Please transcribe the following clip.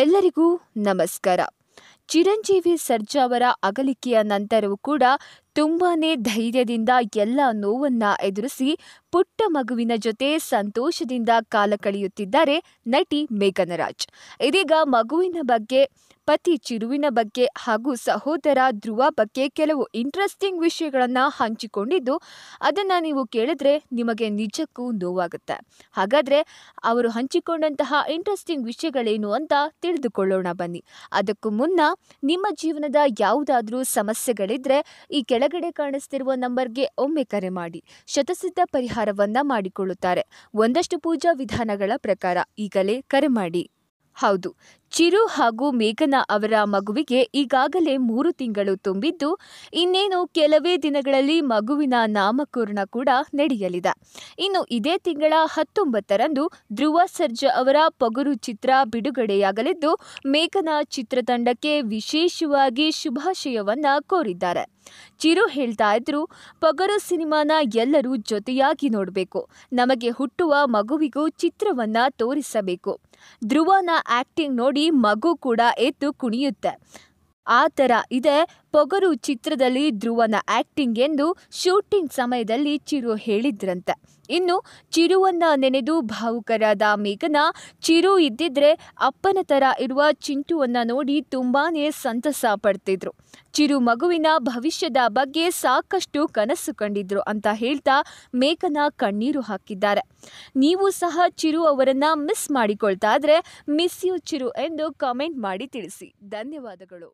ಎಲ್ಲರಿಗೂ ನಮಸ್ಕಾರ ಚಿರಂಜೀವಿ ಸರ್ಜಾ ಅವರ ಅಗಲಿಕೆಯ ನಂತರವೂ ಕೂಡ ತುಂಬಾ ಧೈರ್ಯದಿಂದ ಎಲ್ಲ ನೋವನ್ನ ಎದುರಿಸಿ ಪುಟ್ಟ ಮಗುವಿನ ಜೊತೆ ಸಂತೋಷದಿಂದ ಕಾಲ ಕಳೆಯುತ್ತಿದ್ದಾರೆ ನಟಿ ಮೇಘನರಾಜ್ ಇದೀಗ ಮಗುವಿನ ಬಗ್ಗೆ ಪತಿ ಚಿರುವಿನ ಬಗ್ಗೆ ಹಾಗೂ ಸಹೋದರ ಧ್ರುವ ಬಗ್ಗೆ ಕೆಲವು ಇಂಟ್ರೆಸ್ಟಿಂಗ್ ವಿಷಯಗಳನ್ನು ಹಂಚಿಕೊಂಡಿದ್ದು ಅದನ್ನು ನೀವು ಕೇಳಿದ್ರೆ ನಿಮಗೆ ನಿಜಕ್ಕೂ ನೋವಾಗುತ್ತೆ ಹಾಗಾದರೆ ಅವರು ಹಂಚಿಕೊಂಡಂತಹ ಇಂಟ್ರೆಸ್ಟಿಂಗ್ ವಿಷಯಗಳೇನು ಅಂತ ತಿಳಿದುಕೊಳ್ಳೋಣ ಬನ್ನಿ ಅದಕ್ಕೂ ಮುನ್ನ ನಿಮ್ಮ ಜೀವನದ ಯಾವುದಾದ್ರೂ ಸಮಸ್ಯೆಗಳಿದ್ರೆ ಈ ಕೆಳಗಡೆ ಕಾಣಿಸ್ತಿರುವ ನಂಬರ್ಗೆ ಒಮ್ಮೆ ಕರೆ ಮಾಡಿ ಶತಸಿದ್ಧ ಪರಿಹಾರವನ್ನು ಮಾಡಿಕೊಳ್ಳುತ್ತಾರೆ ಒಂದಷ್ಟು ಪೂಜಾ ವಿಧಾನಗಳ ಪ್ರಕಾರ ಈಗಲೇ ಕರೆ ಮಾಡಿ ಹೌದು ಚಿರು ಹಾಗೂ ಮೇಘನಾ ಅವರ ಮಗುವಿಗೆ ಈಗಾಗಲೇ ಮೂರು ತಿಂಗಳು ತುಂಬಿದ್ದು ಇನ್ನೇನು ಕೆಲವೇ ದಿನಗಳಲ್ಲಿ ಮಗುವಿನ ನಾಮಕರಣ ಕೂಡ ನಡೆಯಲಿದೆ ಇನ್ನು ಇದೇ ತಿಂಗಳ ಹತ್ತೊಂಬತ್ತರಂದು ಧ್ರುವ ಸರ್ಜಾ ಅವರ ಪಗುರು ಚಿತ್ರ ಬಿಡುಗಡೆಯಾಗಲಿದ್ದು ಮೇಘನಾ ಚಿತ್ರತಂಡಕ್ಕೆ ವಿಶೇಷವಾಗಿ ಶುಭಾಶಯವನ್ನ ಕೋರಿದ್ದಾರೆ ಚಿರು ಹೇಳ್ತಾ ಇದ್ರು ಪಗರು ಸಿನಿಮಾನ ಎಲ್ಲರೂ ಜೊತೆಯಾಗಿ ನೋಡಬೇಕು ನಮಗೆ ಹುಟ್ಟುವ ಮಗುವಿಗೂ ಚಿತ್ರವನ್ನ ತೋರಿಸಬೇಕು ಧ್ರುವನ ಆಕ್ಟಿಂಗ್ ನೋಡಿ ಮಗು ಕೂಡ ಎದ್ದು ಕುಣಿಯುತ್ತೆ ಆ ಥರ ಇದೆ ಪೊಗರು ಚಿತ್ರದಲ್ಲಿ ಧ್ರುವನ ಆ್ಯಕ್ಟಿಂಗ್ ಎಂದು ಶೂಟಿಂಗ್ ಸಮಯದಲ್ಲಿ ಚಿರು ಹೇಳಿದ್ರಂತೆ ಇನ್ನು ಚಿರುವನ್ನ ನೆನೆದು ಭಾವುಕರಾದ ಮೇಘನ ಚಿರು ಇದ್ದಿದ್ರೆ ಅಪ್ಪನ ತರ ಇರುವ ಚಿಂಟುವನ್ನ ನೋಡಿ ತುಂಬಾನೇ ಸಂತಸ ಪಡ್ತಿದ್ರು ಚಿರು ಮಗುವಿನ ಭವಿಷ್ಯದ ಬಗ್ಗೆ ಸಾಕಷ್ಟು ಕನಸು ಕಂಡಿದ್ರು ಅಂತ ಹೇಳ್ತಾ ಮೇಘನ ಕಣ್ಣೀರು ಹಾಕಿದ್ದಾರೆ ನೀವು ಸಹ ಚಿರು ಅವರನ್ನ ಮಿಸ್ ಮಾಡಿಕೊಳ್ತಾ ಇದ್ರೆ ಮಿಸ್ ಯು ಚಿರು ಎಂದು ಕಮೆಂಟ್ ಮಾಡಿ ತಿಳಿಸಿ ಧನ್ಯವಾದಗಳು